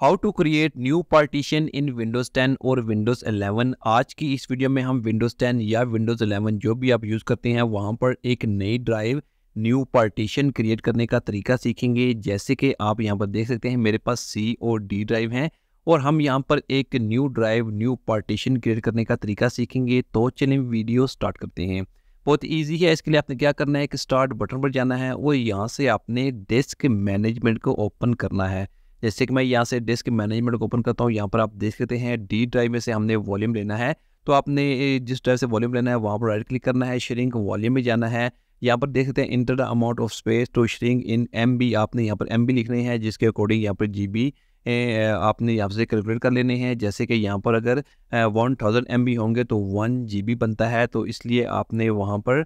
how to create new partition in Windows 10 और Windows 11 आज की इस वीडियो में हम विंडोज़ 10 या विंडोज़ 11 जो भी आप यूज़ करते हैं वहाँ पर एक नई ड्राइव न्यू पार्टीशन क्रिएट करने का तरीका सीखेंगे जैसे कि आप यहाँ पर देख सकते हैं मेरे पास सी और डी ड्राइव हैं और हम यहाँ पर एक new drive new partition create करने का तरीका सीखेंगे तो चलिए वीडियो स्टार्ट करते हैं बहुत ईजी है इसके लिए आपने क्या करना है कि स्टार्ट बटन पर जाना है और यहाँ से आपने डेस्क मैनेजमेंट को ओपन करना है जैसे कि मैं यहाँ से डिस्क मैनेजमेंट को ओपन करता हूँ यहाँ पर आप देख सकते हैं डी ड्राइव में से हमने वॉल्यूम लेना है तो आपने जिस ड्राइव से वॉल्यूम लेना है वहाँ पर राइट क्लिक करना है श्रिंक वॉल्यूम में जाना है यहाँ पर देख सकते हैं enter the amount of space to shrink in M आपने यहाँ पर एम लिखने हैं जिसके अकॉर्डिंग यहाँ पर जी आपने यहाँ से कैलकुलेट कर लेने हैं जैसे कि यहाँ पर अगर वन थाउजेंड एम होंगे तो वन जी बनता है तो इसलिए आपने वहाँ पर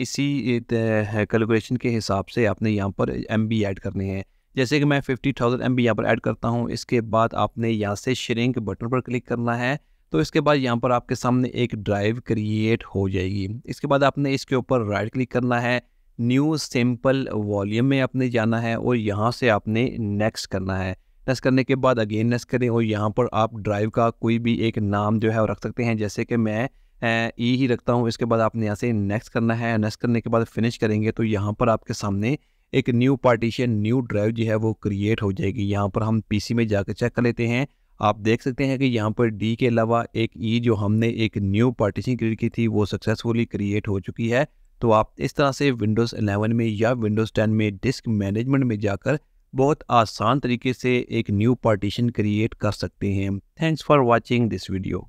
इसी कैलकुलेशन के हिसाब से आपने यहाँ पर एम बी ऐड करने हैं जैसे कि मैं फिफ्टी थाउजेंड एम बी यहाँ पर ऐड करता हूँ इसके बाद आपने यहाँ से श्रिंक बटन पर क्लिक करना है तो इसके बाद यहाँ पर आपके सामने एक ड्राइव क्रिएट हो जाएगी इसके बाद आपने इसके ऊपर राइट क्लिक करना है न्यू सिंपल वॉल्यूम में आपने जाना है और यहाँ से आपने नेक्स्ट करना है नेक्स्ट करने के बाद अगेन नेक्स्ट करें और यहाँ पर आप ड्राइव का कोई भी एक नाम जो है वो रख सकते हैं जैसे कि मैं ई e ही रखता हूँ इसके बाद आपने यहाँ से नेक्स्ट करना है नेक्स्ट करने के बाद फिनिश करेंगे तो यहाँ पर आपके सामने एक न्यू पार्टीशन न्यू ड्राइव जो है वो क्रिएट हो जाएगी यहाँ पर हम पीसी में जाकर चेक कर लेते हैं आप देख सकते हैं कि यहाँ पर डी के अलावा एक ई e जो हमने एक न्यू पार्टीशन क्रिएट की थी वो सक्सेसफुली क्रिएट हो चुकी है तो आप इस तरह से विंडोज़ एलेवन में या विंडोज़ टेन में डिस्क मैनेजमेंट में जाकर बहुत आसान तरीके से एक न्यू पार्टीशन क्रिएट कर सकते हैं thanks for watching this video